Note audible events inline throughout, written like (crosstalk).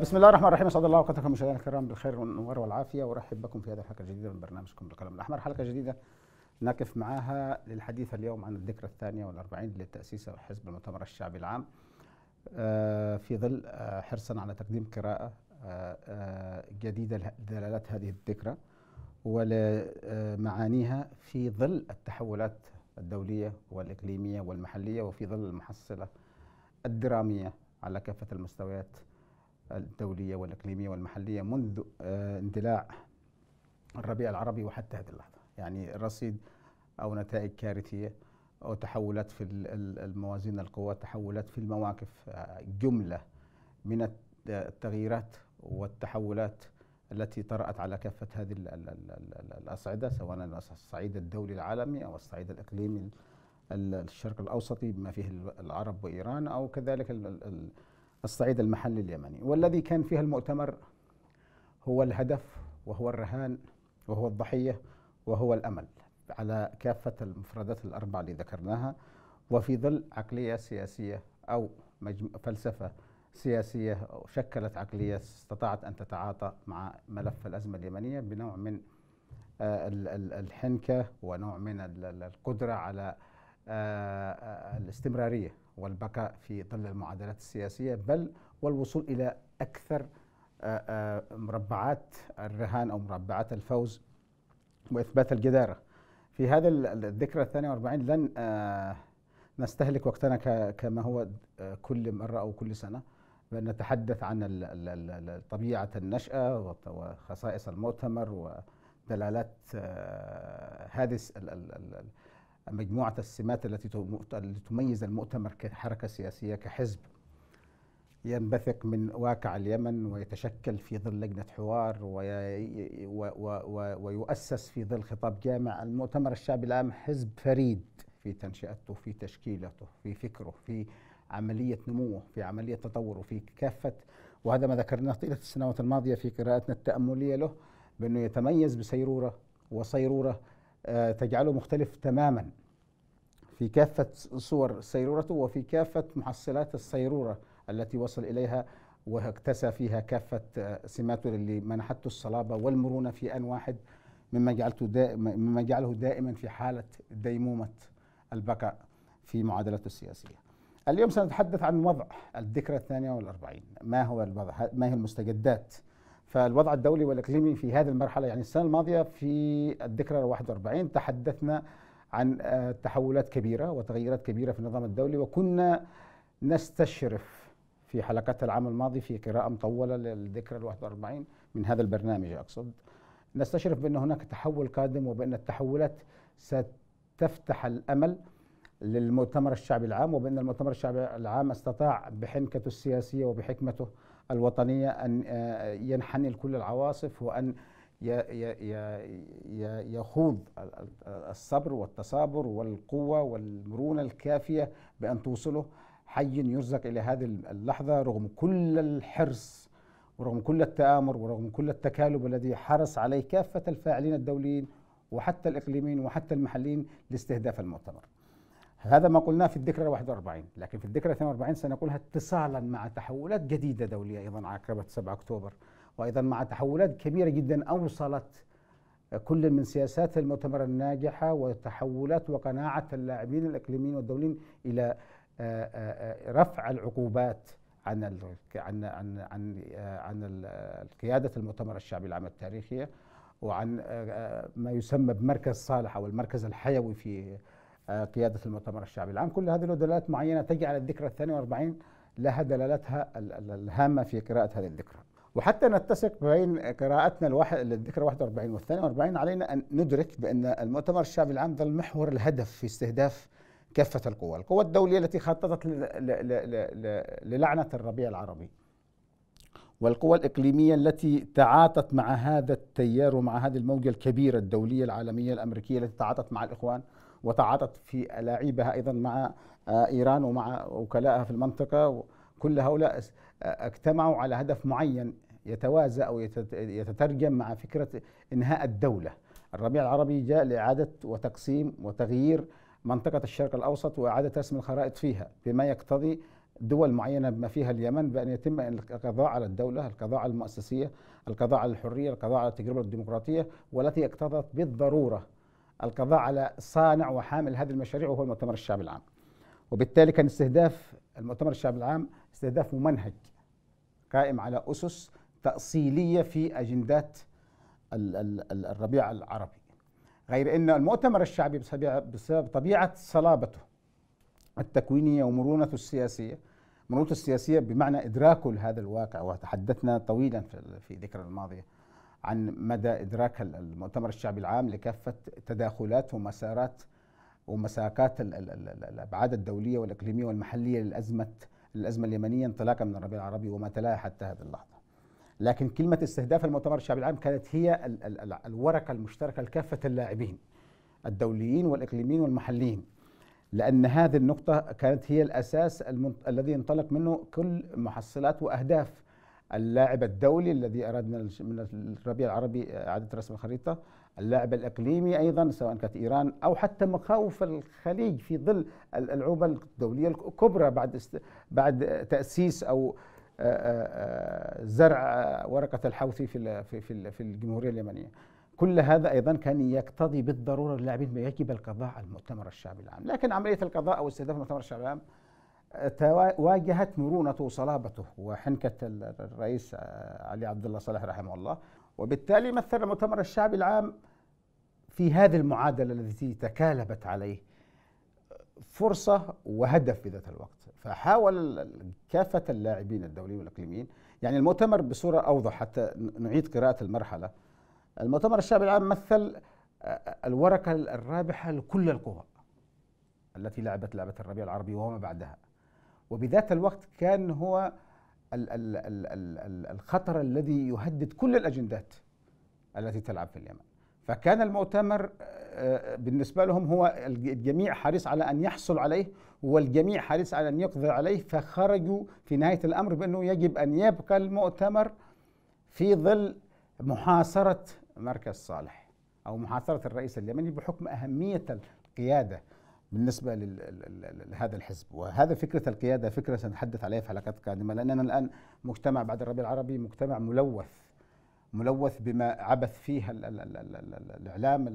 بسم الله الرحمن الرحيم اسعد الله اوقاتكم مشاهدينا الكرام بالخير والنور والعافيه وارحب بكم في هذه الحلقه الجديده من برنامجكم بالقلم الاحمر حلقه جديده نقف معها للحديث اليوم عن الذكرى الثانيه والأربعين لتاسيس حزب المؤتمر الشعبي العام آه، في ظل آه، حرصا على تقديم قراءه آه، جديده لدلالات هذه الذكرى ولمعانيها في ظل التحولات الدوليه والاقليميه والمحليه وفي ظل المحصله الدراميه على كافه المستويات الدولية والإقليمية والمحلية منذ آه، اندلاع الربيع العربي وحتى هذه اللحظة يعني رصيد أو نتائج كارثية أو تحولات في الموازين القوى تحولات في المواقف آه، جملة من التغييرات والتحولات التي طرأت على كافة هذه الأصعدة سواء الصعيد الدولي العالمي أو الصعيد الإقليمي الشرق الأوسطي بما فيه العرب وإيران أو كذلك الصعيد المحلي اليمني والذي كان فيها المؤتمر هو الهدف وهو الرهان وهو الضحية وهو الأمل على كافة المفردات الأربعة اللي ذكرناها وفي ظل عقلية سياسية أو فلسفة سياسية شكلت عقلية استطاعت أن تتعاطى مع ملف الأزمة اليمنية بنوع من آه، الحنكة ونوع من القدرة على آه، آه، الاستمرارية والبقاء في ظل المعادلات السياسية بل والوصول إلى أكثر آه، آه، مربعات الرهان أو مربعات الفوز وإثبات الجدارة في هذا الذكرى ال 42 لن آه، نستهلك وقتنا كما هو كل مرة أو كل سنة بل نتحدث عن طبيعة النشأة وخصائص المؤتمر ودلالات هذه مجموعة السمات التي تميز المؤتمر كحركة سياسية كحزب ينبثق من واقع اليمن ويتشكل في ظل لجنة حوار وي و و و ويؤسس في ظل خطاب جامع المؤتمر الشعبي العام حزب فريد في تنشئته في تشكيلته في فكره في عملية نموه في عملية تطوره في كافة وهذا ما ذكرناه طيلة السنوات الماضية في قراءتنا التأملية له بأنه يتميز بسيرورة وصيرورة آه، تجعله مختلف تماما في كافة صور سيرورته وفي كافة محصلات السيرورة التي وصل إليها واكتسى فيها كافة آه، سماته اللي منحته الصلابة والمرونة في أن واحد مما جعلته دائما مما جعله دائما في حالة ديمومة البقاء في معادلته السياسية. اليوم سنتحدث عن وضع الذكرى الثانية والأربعين ما هو الوضع ما هي المستجدات فالوضع الدولي والاقليمي في هذه المرحله يعني السنه الماضيه في الذكرى 41 تحدثنا عن آه، تحولات كبيره وتغيرات كبيره في النظام الدولي وكنا نستشرف في حلقات العام الماضي في قراءه مطوله للذكرى 41 من هذا البرنامج اقصد نستشرف بان هناك تحول قادم وبان التحولات ستفتح الامل للمؤتمر الشعبي العام وبان المؤتمر الشعبي العام استطاع بحنكته السياسيه وبحكمته الوطنية أن آه، ينحني لكل العواصف وأن يخوض الصبر والتصابر والقوة والمرونة الكافية بأن توصله حي يرزق إلى هذه اللحظة رغم كل الحرص ورغم كل التآمر ورغم كل التكالب الذي حرص عليه كافة الفاعلين الدوليين وحتى الإقليميين وحتى المحليين لاستهداف المؤتمر هذا ما قلناه في الذكرى 41 لكن في الذكرى 42 سنقولها اتصالا مع تحولات جديدة دولية أيضا عقبة 7 أكتوبر وأيضا مع تحولات كبيرة جدا أوصلت كل من سياسات المؤتمر الناجحة وتحولات وقناعة اللاعبين الإقليميين والدوليين إلى آه، آه، آه، رفع العقوبات عن عن عن عن عن قياده المؤتمر الشعبي العام التاريخيه وعن ما يسمى بمركز صالح او المركز الحيوي في آه، قيادة المؤتمر الشعبي العام كل هذه له دلالات معينة تجعل الذكرى الثانية واربعين لها دلالتها الهامة في قراءة هذه الذكرى وحتى نتسق بين قراءتنا الواحد للذكرى 41 والثانية 42 علينا أن ندرك بأن المؤتمر الشعبي العام ظل محور الهدف في استهداف كافة القوى القوى الدولية التي خططت للعنة الربيع العربي والقوى الإقليمية التي تعاطت مع هذا التيار ومع هذه الموجة الكبيرة الدولية العالمية الأمريكية التي تعاطت مع الإخوان وتعاطت في لاعبها ايضا مع آه، ايران ومع وكلائها في المنطقه كل هؤلاء آه، اجتمعوا على هدف معين يتوازى او يتترجم مع فكره انهاء الدوله. الربيع العربي جاء لاعاده وتقسيم وتغيير منطقه الشرق الاوسط واعاده رسم الخرائط فيها بما يقتضي دول معينة بما فيها اليمن بأن يتم القضاء على الدولة القضاء على المؤسسية القضاء على الحرية القضاء على التجربة الديمقراطية والتي اقتضت بالضرورة القضاء على صانع وحامل هذه المشاريع وهو المؤتمر الشعبي العام وبالتالي كان استهداف المؤتمر الشعبي العام استهداف ممنهج قائم على أسس تأصيلية في أجندات الربيع العربي غير أن المؤتمر الشعبي بسبب طبيعة صلابته التكوينية ومرونته السياسية مرونته السياسية بمعنى إدراكه لهذا الواقع وتحدثنا طويلا في ذكر الماضية عن مدى إدراك المؤتمر الشعبي العام لكافة تداخلات ومسارات ومساكات الأبعاد الدولية والإقليمية والمحلية للأزمة الأزمة اليمنية انطلاقا من الربيع العربي وما تلاه حتى هذه اللحظة لكن كلمة استهداف المؤتمر الشعبي العام كانت هي الورقة المشتركة لكافة اللاعبين الدوليين والإقليميين والمحليين لأن هذه النقطة كانت هي الأساس الذي ينطلق منه كل محصلات وأهداف اللاعب الدولي الذي أراد من من الربيع العربي آه، إعادة رسم الخريطة اللاعب الإقليمي أيضا سواء كانت إيران أو حتى مخاوف الخليج في ظل اللعوبه الدولية الكبرى بعد بعد تأسيس أو آه، آه، زرع ورقة الحوثي في في في الجمهورية اليمنية كل هذا أيضا كان يقتضي بالضرورة اللاعبين يجب القضاء على المؤتمر الشعبي العام لكن عملية القضاء أو استهداف المؤتمر الشعبي العام واجهت مرونته وصلابته وحنكة الرئيس علي عبد الله صالح رحمه الله وبالتالي مثل المؤتمر الشعبي العام في هذه المعادلة التي تكالبت عليه فرصة وهدف في ذات الوقت فحاول كافة اللاعبين الدوليين والإقليميين يعني المؤتمر بصورة أوضح حتى نعيد قراءة المرحلة المؤتمر الشعبي العام مثل الورقة الرابحة لكل القوى التي لعبت لعبة الربيع العربي وما بعدها وبذات الوقت كان هو ال ال ال ال الخطر الذي يهدد كل الأجندات التي تلعب في اليمن فكان المؤتمر آه، آه، بالنسبة لهم هو الجميع حريص على أن يحصل عليه والجميع حريص على أن يقضي عليه فخرجوا في نهاية الأمر بأنه يجب أن يبقى المؤتمر في ظل محاصرة مركز صالح أو محاصرة الرئيس اليمني بحكم أهمية القيادة بالنسبه لهذا الحزب وهذا فكره القياده فكره سنتحدث عليها في حلقات قادمه لاننا الان مجتمع بعد الربيع العربي مجتمع ملوث ملوث بما عبث فيه الاعلام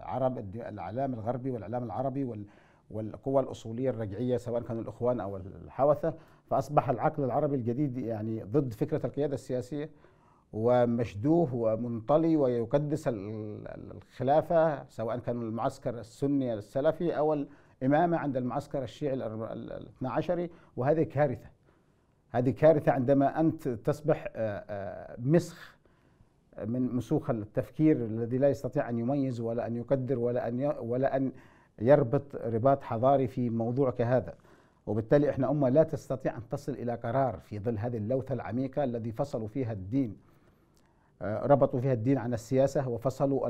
العرب الاعلام الغربي والاعلام العربي والقوى الاصوليه الرجعيه سواء كانوا الاخوان او الحوثه فاصبح العقل العربي الجديد يعني ضد فكره القياده السياسيه ومشدوه ومنطلي ويكدس الخلافة سواء كان المعسكر السني السلفي أو الإمامة عند المعسكر الشيعي الاثنى عشري وهذه كارثة هذه كارثة عندما أنت تصبح آه، آه، مسخ من مسوخ التفكير الذي لا يستطيع أن يميز ولا أن يقدر ولا أن ولا أن يربط رباط حضاري في موضوع كهذا وبالتالي احنا أمة لا تستطيع أن تصل إلى قرار في ظل هذه اللوثة العميقة الذي فصلوا فيها الدين آه، ربطوا فيها الدين عن السياسة وفصلوا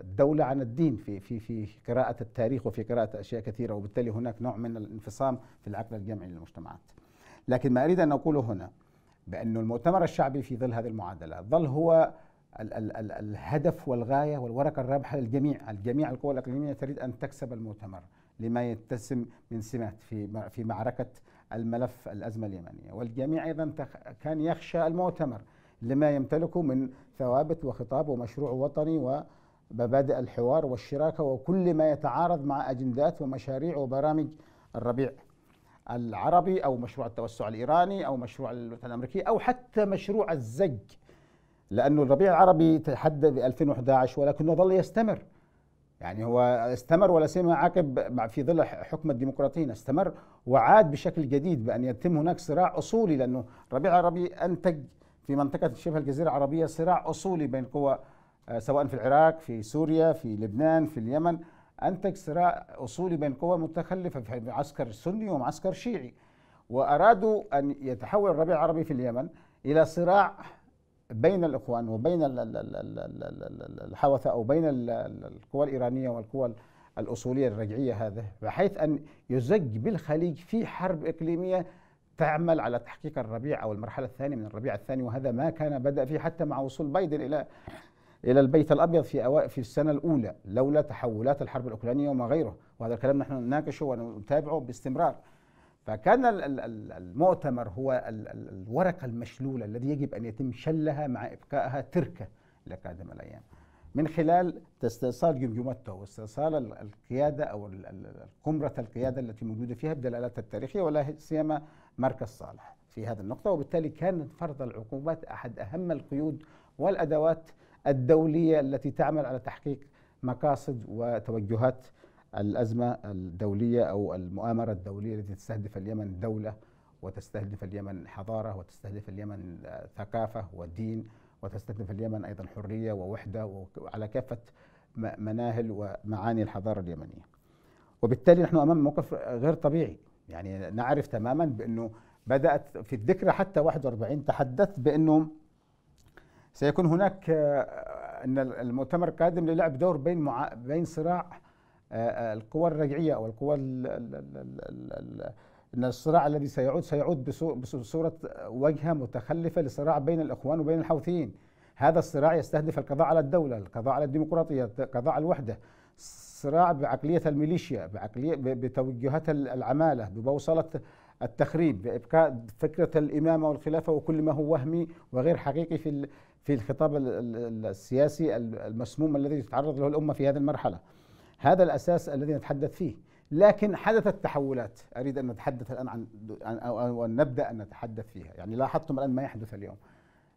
الدولة عن الدين في في في قراءة التاريخ وفي قراءة أشياء كثيرة وبالتالي هناك نوع من الانفصام في العقل الجمعي للمجتمعات لكن ما أريد أن أقوله هنا بأن المؤتمر الشعبي في ظل هذه المعادلة ظل هو ال ال ال الهدف والغاية والورقة الرابحة للجميع الجميع القوى الإقليمية تريد أن تكسب المؤتمر لما يتسم من سمات في في معركة الملف الأزمة اليمنية والجميع أيضا كان يخشى المؤتمر لما يمتلكه من ثوابت وخطاب ومشروع وطني ومبادئ الحوار والشراكة وكل ما يتعارض مع أجندات ومشاريع وبرامج الربيع العربي أو مشروع التوسع الإيراني أو مشروع الولايات الأمريكية أو حتى مشروع الزج لأنه الربيع العربي تحدد ب 2011 ولكنه ظل يستمر يعني هو استمر ولا سيما عقب في ظل حكم الديمقراطيين استمر وعاد بشكل جديد بان يتم هناك صراع اصولي لانه ربيع العربي انتج في منطقه شبه الجزيره العربيه صراع اصولي بين قوى آه، سواء في العراق في سوريا في لبنان في اليمن انتج صراع اصولي بين قوى متخلفه في معسكر سني ومعسكر شيعي وارادوا ان يتحول الربيع العربي في اليمن الى صراع بين الاخوان وبين الحوثه او بين القوى الايرانيه والقوى الاصوليه الرجعيه هذه بحيث ان يزج بالخليج في حرب اقليميه تعمل على تحقيق الربيع او المرحله الثانيه من الربيع الثاني وهذا ما كان بدا فيه حتى مع وصول بايدن الى الى البيت الابيض في أوائل في السنه الاولى لولا تحولات الحرب الاوكرانيه وما غيره وهذا الكلام نحن نناقشه ونتابعه باستمرار فكان المؤتمر هو الورقة المشلولة الذي يجب أن يتم شلها مع إبقائها تركة لقادم الأيام من خلال استئصال جمجمته واستئصال القيادة أو قمرة القيادة التي موجودة فيها بدلالات التاريخية ولا سيما مركز صالح في هذه النقطة وبالتالي كان فرض العقوبات أحد أهم القيود والأدوات الدولية التي تعمل على تحقيق مقاصد وتوجهات الأزمة الدولية أو المؤامرة الدولية التي تستهدف اليمن دولة وتستهدف اليمن حضارة وتستهدف اليمن ثقافة ودين وتستهدف اليمن أيضا حرية ووحدة وعلى كافة مناهل ومعاني الحضارة اليمنية وبالتالي نحن أمام موقف غير طبيعي يعني نعرف تماما بأنه بدأت في الذكرى حتى 41 تحدثت بأنه سيكون هناك آه، أن المؤتمر قادم للعب دور بين بين صراع آه، آه، القوى الرجعيه او القوى ان الصراع الذي سيعود سيعود بصوره وجهه متخلفه لصراع بين الاخوان وبين الحوثيين هذا الصراع يستهدف القضاء على الدوله القضاء على الديمقراطيه القضاء على الوحده صراع بعقليه الميليشيا بعقليه بتوجهات العماله ببوصله التخريب بابقاء فكره الامامه والخلافه وكل ما هو وهمي وغير حقيقي في في الخطاب السياسي المسموم الذي تتعرض له الامه في هذه المرحله هذا الأساس الذي نتحدث فيه لكن حدثت تحولات أريد أن نتحدث الآن عن أو أن نبدأ أن نتحدث فيها يعني لاحظتم الآن ما يحدث اليوم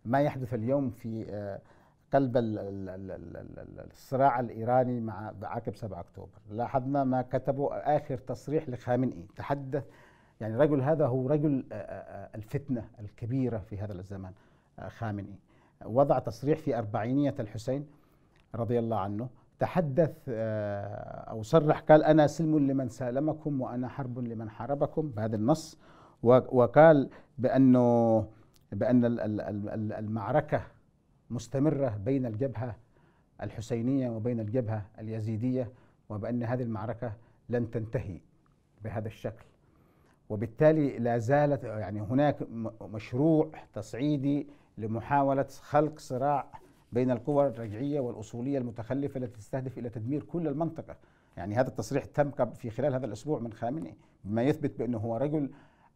ما يحدث اليوم في آه، قلب الصراع الإيراني مع عقب 7 أكتوبر لاحظنا ما كتبوا آخر تصريح لخامنئي تحدث يعني رجل هذا هو رجل آه، آه، الفتنة الكبيرة في هذا الزمان خامنئي وضع تصريح في أربعينية الحسين رضي الله عنه تحدث آه، أو صرح قال أنا سلم لمن سالمكم وأنا حرب لمن حاربكم بهذا النص وقال بأنه بأن المعركة مستمرة بين الجبهة الحسينية وبين الجبهة اليزيدية وبأن هذه المعركة لن تنتهي بهذا الشكل وبالتالي لا زالت يعني هناك مشروع تصعيدي لمحاولة خلق صراع بين القوى الرجعية والأصولية المتخلفة التي تستهدف إلى تدمير كل المنطقة يعني هذا التصريح تم في خلال هذا الأسبوع من خامنئي بما يثبت بأنه هو رجل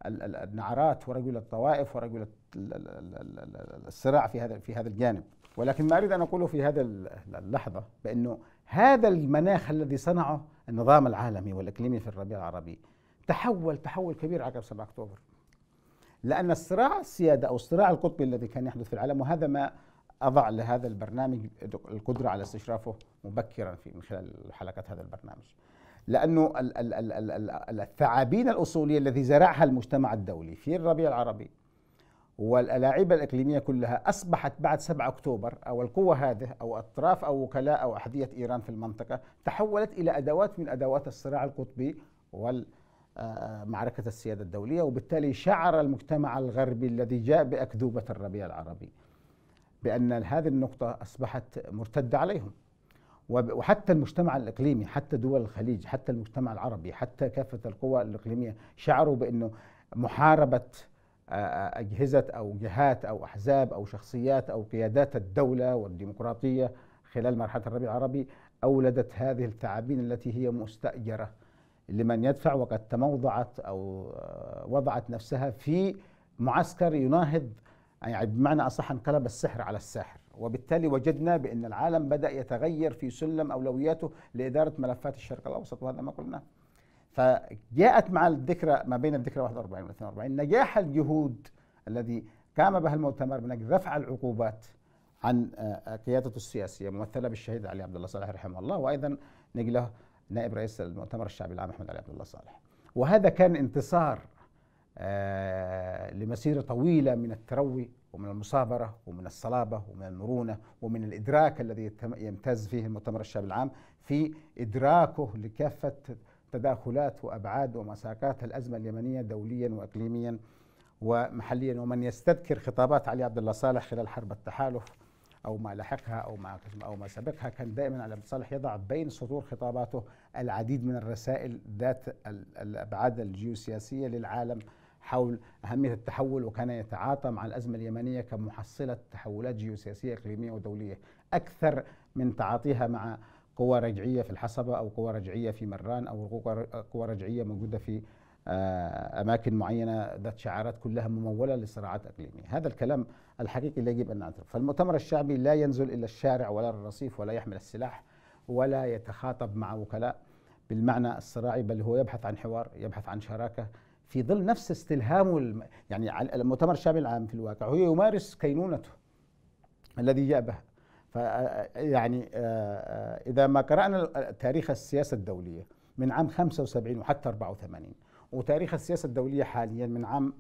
النعرات ورجل الطوائف ورجل الصراع في هذا في هذا الجانب ولكن ما اريد ان اقوله في هذا اللحظه بانه هذا المناخ الذي صنعه النظام العالمي والاقليمي في الربيع العربي تحول تحول كبير عقب 7 اكتوبر لان الصراع السياده او الصراع القطبي الذي كان يحدث في العالم وهذا ما اضع لهذا البرنامج القدره على استشرافه مبكرا في من خلال حلقات هذا البرنامج. لانه الثعابين الاصوليه التي زرعها المجتمع الدولي في الربيع العربي والألاعيب الاقليميه كلها اصبحت بعد 7 اكتوبر او القوى هذه او اطراف او وكلاء او احذيه ايران في المنطقه تحولت الى ادوات من ادوات الصراع القطبي وال آه، آه، معركة السيادة الدولية وبالتالي شعر المجتمع الغربي الذي جاء بأكذوبة الربيع العربي بأن هذه النقطة أصبحت مرتدة عليهم وحتى المجتمع الإقليمي حتى دول الخليج حتى المجتمع العربي حتى كافة القوى الإقليمية شعروا بأنه محاربة أجهزة أو جهات أو أحزاب أو شخصيات أو قيادات الدولة والديمقراطية خلال مرحلة الربيع العربي أولدت هذه الثعابين التي هي مستأجرة لمن يدفع وقد تموضعت أو وضعت نفسها في معسكر يناهض يعني بمعنى أصح انقلب السحر على الساحر وبالتالي وجدنا بأن العالم بدأ يتغير في سلم أولوياته لإدارة ملفات الشرق الأوسط وهذا ما قلناه فجاءت مع الذكرى ما بين الذكرى 41 و 42 نجاح الجهود الذي قام بها المؤتمر من اجل رفع العقوبات عن آه، قيادته السياسيه ممثله بالشهيد علي عبد الله صالح رحمه الله وايضا نجله نائب رئيس المؤتمر الشعبي العام احمد علي عبد الله صالح وهذا كان انتصار آه، لمسيرة طويلة من التروي ومن المصابرة ومن الصلابة ومن المرونة ومن الإدراك الذي يمتاز فيه المؤتمر الشعب العام في إدراكه لكافة تداخلات وأبعاد ومساقات الأزمة اليمنية دوليا وإقليميا ومحليا ومن يستذكر خطابات علي عبد الله صالح خلال حرب التحالف او ما لاحقها او ما او ما سبقها كان دائما علي عبد صالح يضع بين سطور خطاباته العديد من الرسائل ذات الابعاد الجيوسياسيه للعالم حول أهمية التحول وكان يتعاطى مع الأزمة اليمنية كمحصلة تحولات جيوسياسية إقليمية ودولية أكثر من تعاطيها مع قوى رجعية في الحصبة أو قوى رجعية في مران أو قوى رجعية موجودة في آه، أماكن معينة ذات شعارات كلها ممولة لصراعات إقليمية هذا الكلام الحقيقي لا يجب أن نعترف فالمؤتمر الشعبي لا ينزل إلى الشارع ولا الرصيف ولا يحمل السلاح ولا يتخاطب مع وكلاء بالمعنى الصراعي بل هو يبحث عن حوار يبحث عن شراكة في ظل نفس استلهامه يعني المؤتمر الشعبي العام في الواقع هو يمارس كينونته الذي جاء بها ف يعني آه، آه، اذا ما قرانا تاريخ السياسه الدوليه من عام 75 وحتى 84 وتاريخ السياسه الدوليه حاليا من عام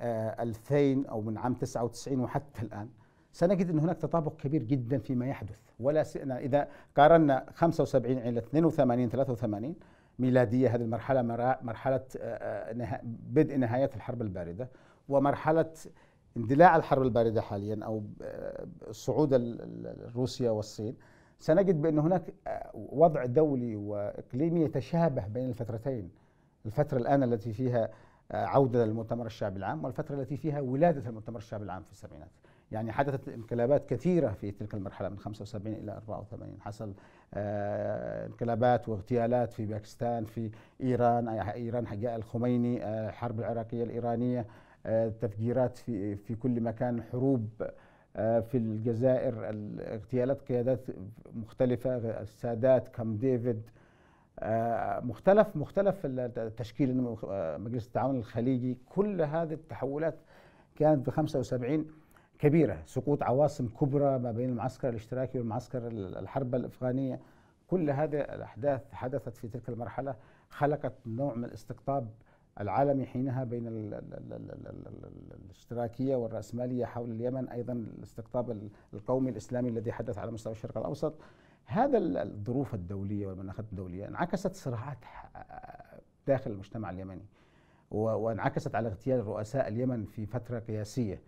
2000 آه، او من عام 99 وحتى الان سنجد ان هناك تطابق كبير جدا فيما يحدث ولا سئنا اذا قارنا 75 الى 82 83 ميلاديه هذه المرحله مرحله آه، آه، بدء نهايه الحرب البارده ومرحله اندلاع الحرب البارده حاليا او آه، صعود روسيا والصين سنجد بان هناك وضع دولي واقليمي يتشابه بين الفترتين الفتره الان التي فيها عوده للمؤتمر الشعبي العام والفتره التي فيها ولاده المؤتمر الشعبي العام في السبعينات يعني حدثت انقلابات كثيرة في تلك المرحلة من 75 إلى 84 حصل آه، انقلابات واغتيالات في باكستان في إيران إيران حجاء الخميني آه، الحرب العراقية الإيرانية آه، تفجيرات في في كل مكان حروب في الجزائر اغتيالات قيادات مختلفة السادات كام ديفيد مختلف مختلف تشكيل مجلس التعاون الخليجي كل هذه التحولات كانت ب 75 كبيرة سقوط عواصم كبرى ما بين المعسكر الاشتراكي والمعسكر الحرب الإفغانية كل هذه الأحداث حدثت في تلك المرحلة خلقت نوع من الاستقطاب العالمي حينها بين الاشتراكية والرأسمالية حول اليمن أيضا الاستقطاب القومي الإسلامي الذي حدث على مستوى الشرق الأوسط هذا الظروف الدولية والمناخات الدولية انعكست صراعات داخل المجتمع اليمني وانعكست على اغتيال رؤساء اليمن في فترة قياسية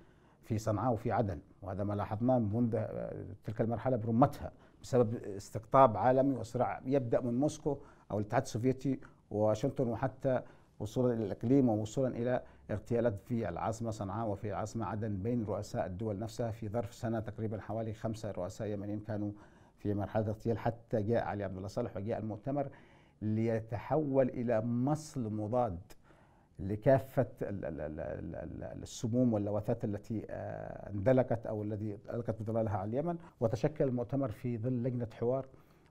في صنعاء وفي عدن وهذا ما لاحظناه منذ آه، تلك المرحله برمتها بسبب استقطاب عالمي وصراع يبدا من موسكو او الاتحاد السوفيتي وواشنطن وحتى وصولا الى الاقليم ووصولا الى اغتيالات في العاصمه صنعاء وفي العاصمه عدن بين رؤساء الدول نفسها في ظرف سنه تقريبا حوالي خمسه رؤساء يمنيين كانوا في مرحله اغتيال حتى جاء علي عبد الله صالح وجاء المؤتمر ليتحول الى مصل مضاد لكافة السموم واللوثات التي آه، اندلقت أو الذي ألقت بظلالها على اليمن وتشكل المؤتمر في ظل لجنة حوار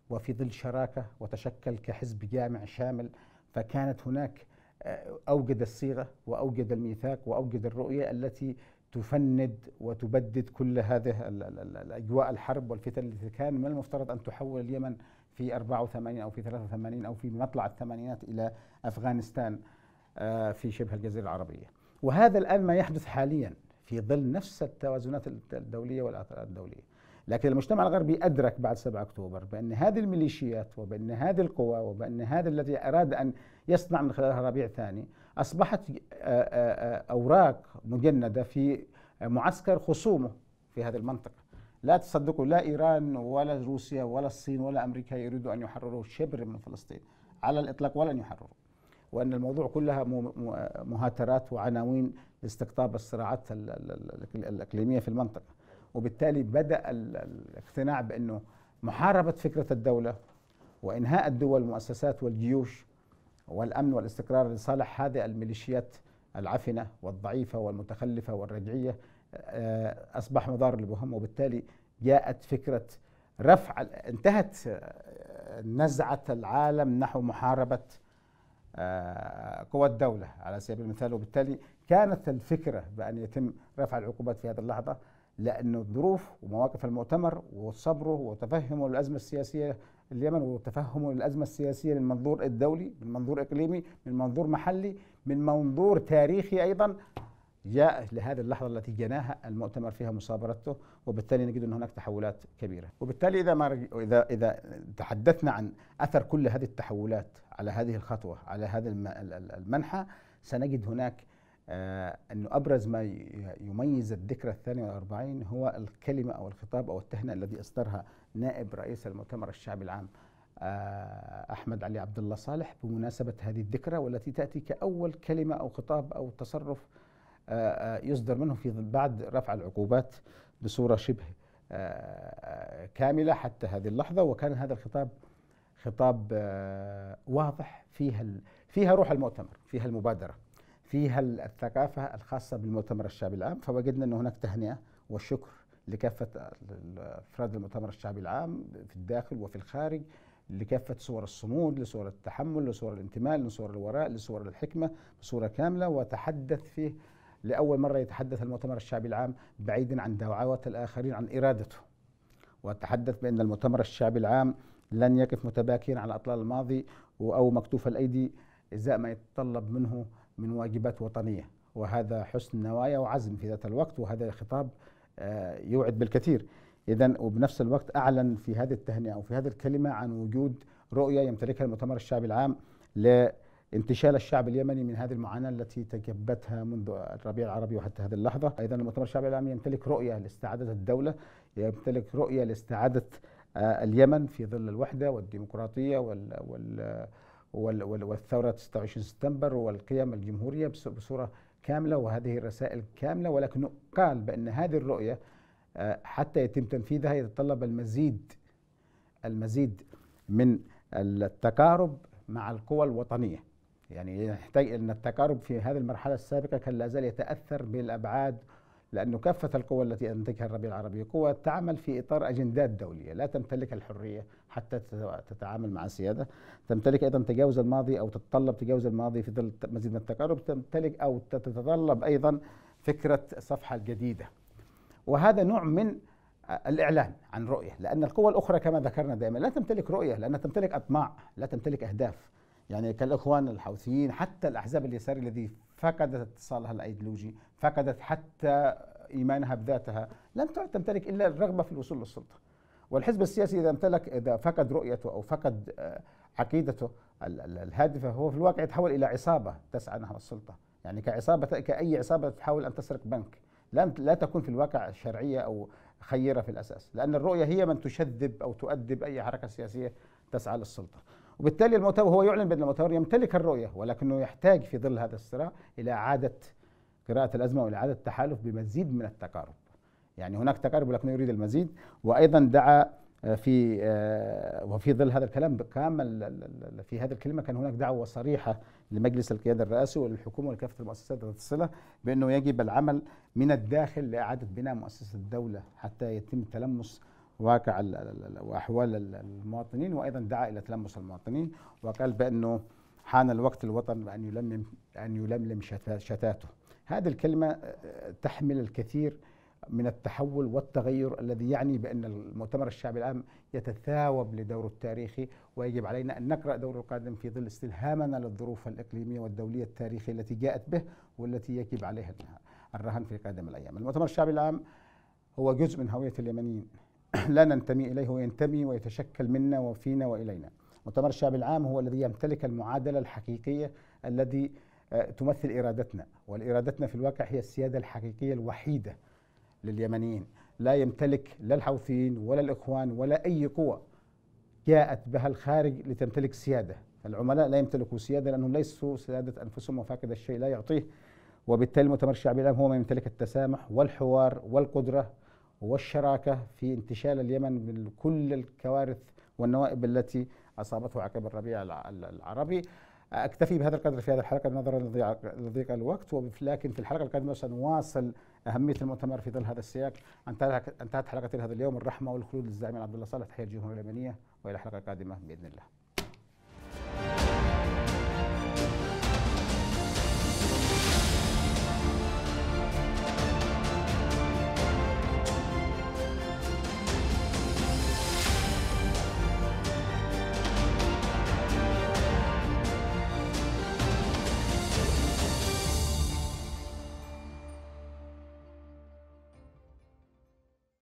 وفي ظل شراكة وتشكل كحزب جامع شامل فكانت هناك آه، أوجد الصيغة وأوجد الميثاق وأوجد الرؤية التي تفند وتبدد كل هذه الأجواء الحرب والفتن التي كان من المفترض أن تحول اليمن في 84 أو في 83 أو في مطلع الثمانينات إلى أفغانستان آه، في شبه الجزيرة العربية وهذا الآن ما يحدث حاليا في ظل نفس التوازنات الدولية والآثارات الدولية لكن المجتمع الغربي أدرك بعد 7 أكتوبر بأن هذه الميليشيات وبأن هذه القوى وبأن هذا الذي أراد أن يصنع من خلالها ربيع ثاني أصبحت آه، آه، أوراق مجندة في معسكر خصومه في هذه المنطقة لا تصدقوا لا إيران ولا روسيا ولا الصين ولا أمريكا يريدوا أن يحرروا شبر من فلسطين على الإطلاق ولن يحرروا وأن الموضوع كلها مهاترات وعناوين لاستقطاب الصراعات الإقليمية في المنطقة وبالتالي بدأ الاقتناع بأنه محاربة فكرة الدولة وإنهاء الدول والمؤسسات والجيوش والأمن والاستقرار لصالح هذه الميليشيات العفنة والضعيفة والمتخلفة والرجعية آه، أصبح مضار لهم وبالتالي جاءت فكرة رفع انتهت آه، نزعة العالم نحو محاربة آه، قوى الدولة على سبيل المثال وبالتالي كانت الفكرة بأن يتم رفع العقوبات في هذه اللحظة لأن الظروف ومواقف المؤتمر وصبره وتفهمه للأزمة السياسية اليمن وتفهمه للأزمة السياسية من منظور الدولي من منظور إقليمي من منظور محلي من منظور تاريخي أيضا جاء لهذه اللحظة التي جناها المؤتمر فيها مصابرته وبالتالي نجد أن هناك تحولات كبيرة وبالتالي إذا, ما إذا, إذا تحدثنا عن أثر كل هذه التحولات على هذه الخطوة على هذا المنحى سنجد هناك آه، أنه أبرز ما يميز الذكرى الثانية والأربعين هو الكلمة أو الخطاب أو التهنئة الذي أصدرها نائب رئيس المؤتمر الشعبي العام آه، أحمد علي عبد الله صالح بمناسبة هذه الذكرى والتي تأتي كأول كلمة أو خطاب أو تصرف آه، يصدر منه في بعد رفع العقوبات بصورة شبه كاملة حتى هذه اللحظة وكان هذا الخطاب خطاب آه، واضح فيها فيها روح المؤتمر فيها المبادره فيها الثقافه الخاصه بالمؤتمر الشعبي العام فوجدنا ان هناك تهنئه والشكر لكافه افراد المؤتمر الشعبي العام في الداخل وفي الخارج لكافه صور الصمود لصور التحمل لصور الانتماء لصور الوراء لصور الحكمه بصوره كامله وتحدث فيه لاول مره يتحدث المؤتمر الشعبي العام بعيدا عن دعوات الاخرين عن ارادته وتحدث بان المؤتمر الشعبي العام لن يقف متباكيا على أطلال الماضي أو مكتوف الأيدي إزاء ما يتطلب منه من واجبات وطنية وهذا حسن نوايا وعزم في ذات الوقت وهذا خطاب آه، يوعد بالكثير إذا وبنفس الوقت أعلن في هذه التهنئة وفي هذه الكلمة عن وجود رؤية يمتلكها المؤتمر الشعبي العام لانتشال الشعب اليمني من هذه المعاناة التي تجبتها منذ الربيع العربي وحتى هذه اللحظة أيضا المؤتمر الشعبي العام يمتلك رؤية لاستعادة الدولة يمتلك رؤية لاستعادة آه، اليمن في ظل الوحدة والديمقراطية وال وال وال والثورة 26 سبتمبر والقيم الجمهورية بصورة كاملة وهذه الرسائل كاملة ولكن قال بأن هذه الرؤية آه، حتى يتم تنفيذها يتطلب المزيد المزيد من التقارب مع القوى الوطنية يعني يحتاج أن التقارب في هذه المرحلة السابقة كان لا زال يتأثر بالأبعاد لأنه كافة القوى التي أنتجها الربيع العربي قوى تعمل في إطار أجندات دولية لا تمتلك الحرية حتى تتعامل مع السيادة تمتلك أيضا تجاوز الماضي أو تتطلب تجاوز الماضي في ظل مزيد من التقارب تمتلك أو تتطلب أيضا فكرة صفحة جديدة وهذا نوع من الإعلان عن رؤية لأن القوى الأخرى كما ذكرنا دائما لا تمتلك رؤية لأنها تمتلك أطماع لا تمتلك أهداف يعني كالإخوان الحوثيين حتى الأحزاب اليسار الذي فقدت اتصالها الأيديولوجي فقدت حتى ايمانها بذاتها لم تمتلك الا الرغبه في الوصول للسلطه والحزب السياسي اذا امتلك اذا فقد رؤيته او فقد آه، عقيدته الهادفه هو في الواقع يتحول الى عصابه تسعى نحو السلطه يعني كعصابه كاي عصابه تحاول ان تسرق بنك لا لا تكون في الواقع شرعيه او خيره في الاساس لان الرؤيه هي من تشذب او تؤدب اي حركه سياسيه تسعى للسلطه وبالتالي المؤتمر هو يعلن بان المؤتمر يمتلك الرؤيه ولكنه يحتاج في ظل هذا الصراع الى اعاده قراءة الأزمة وإعادة التحالف بمزيد من التقارب يعني هناك تقارب ولكن يريد المزيد وأيضا دعا آه، في آه، وفي ظل هذا الكلام كامل في هذه الكلمه كان هناك دعوه صريحه لمجلس القياده الرئاسي وللحكومه ولكافه المؤسسات ذات الصله بانه يجب العمل من الداخل لاعاده بناء مؤسسه الدوله حتى يتم تلمس واقع واحوال المواطنين وايضا دعا الى تلمس المواطنين وقال بانه حان الوقت الوطن أن يلملم ان يلملم شتاته هذه الكلمة آه، آه، تحمل الكثير من التحول والتغير الذي يعني بأن المؤتمر الشعبي العام يتثاوب لدوره التاريخي ويجب علينا أن نقرأ دوره القادم في ظل استلهامنا للظروف الإقليمية والدولية التاريخية التي جاءت به والتي يجب عليها الرهن في قادم الأيام المؤتمر الشعبي العام هو جزء من هوية اليمنيين (clears throat) لا ننتمي إليه وينتمي ويتشكل منا وفينا وإلينا مؤتمر الشعب العام هو الذي يمتلك المعادلة الحقيقية الذي آه، تمثل إرادتنا والإرادتنا في الواقع هي السيادة الحقيقية الوحيدة لليمنيين لا يمتلك لا الحوثيين ولا الإخوان ولا أي قوة جاءت بها الخارج لتمتلك سيادة العملاء لا يمتلكوا سيادة لأنهم ليسوا سيادة أنفسهم وفاقد الشيء لا يعطيه وبالتالي المؤتمر الشعبي الآن هو ما يمتلك التسامح والحوار والقدرة والشراكة في انتشال اليمن من كل الكوارث والنوائب التي أصابته عقب الربيع العربي اكتفي بهذا القدر في هذه الحلقه نظرا لضيق الوقت لكن في الحلقه القادمه سنواصل اهميه المؤتمر في ظل هذا السياق انتهت حلقتي لهذا اليوم الرحمه والخلود للزعيم عبد الله صالح تحيه الجمهوريه اليمنيه والى حلقه قادمه باذن الله